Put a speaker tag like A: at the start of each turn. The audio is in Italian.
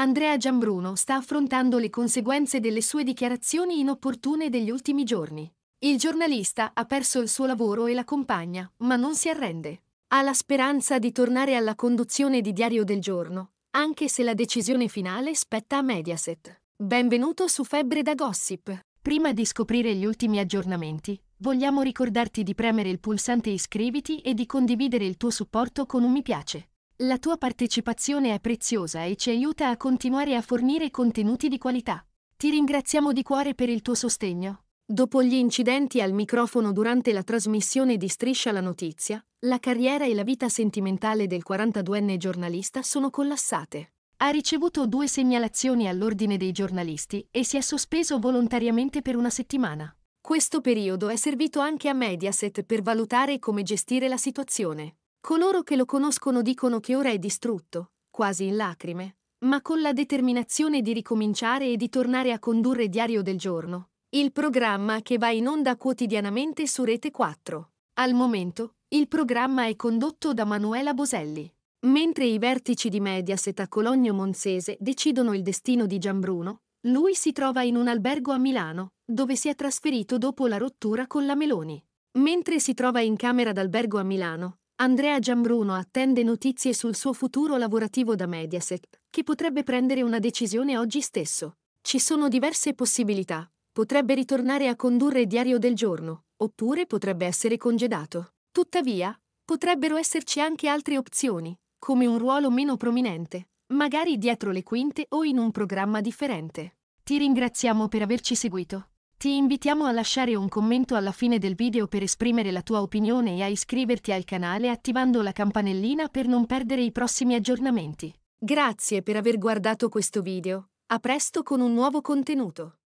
A: Andrea Giambruno sta affrontando le conseguenze delle sue dichiarazioni inopportune degli ultimi giorni. Il giornalista ha perso il suo lavoro e la compagna, ma non si arrende. Ha la speranza di tornare alla conduzione di Diario del Giorno, anche se la decisione finale spetta a Mediaset. Benvenuto su Febbre da Gossip. Prima di scoprire gli ultimi aggiornamenti, vogliamo ricordarti di premere il pulsante iscriviti e di condividere il tuo supporto con un mi piace. La tua partecipazione è preziosa e ci aiuta a continuare a fornire contenuti di qualità. Ti ringraziamo di cuore per il tuo sostegno. Dopo gli incidenti al microfono durante la trasmissione di Striscia la Notizia, la carriera e la vita sentimentale del 42enne giornalista sono collassate. Ha ricevuto due segnalazioni all'ordine dei giornalisti e si è sospeso volontariamente per una settimana. Questo periodo è servito anche a Mediaset per valutare come gestire la situazione. Coloro che lo conoscono dicono che ora è distrutto, quasi in lacrime, ma con la determinazione di ricominciare e di tornare a condurre Diario del Giorno, il programma che va in onda quotidianamente su Rete 4. Al momento, il programma è condotto da Manuela Boselli. Mentre i vertici di Mediaset a Cologno Monzese decidono il destino di Gianbruno, lui si trova in un albergo a Milano, dove si è trasferito dopo la rottura con la Meloni. Mentre si trova in camera d'albergo a Milano, Andrea Giambruno attende notizie sul suo futuro lavorativo da Mediaset, che potrebbe prendere una decisione oggi stesso. Ci sono diverse possibilità. Potrebbe ritornare a condurre Diario del Giorno, oppure potrebbe essere congedato. Tuttavia, potrebbero esserci anche altre opzioni, come un ruolo meno prominente, magari dietro le quinte o in un programma differente. Ti ringraziamo per averci seguito. Ti invitiamo a lasciare un commento alla fine del video per esprimere la tua opinione e a iscriverti al canale attivando la campanellina per non perdere i prossimi aggiornamenti. Grazie per aver guardato questo video. A presto con un nuovo contenuto.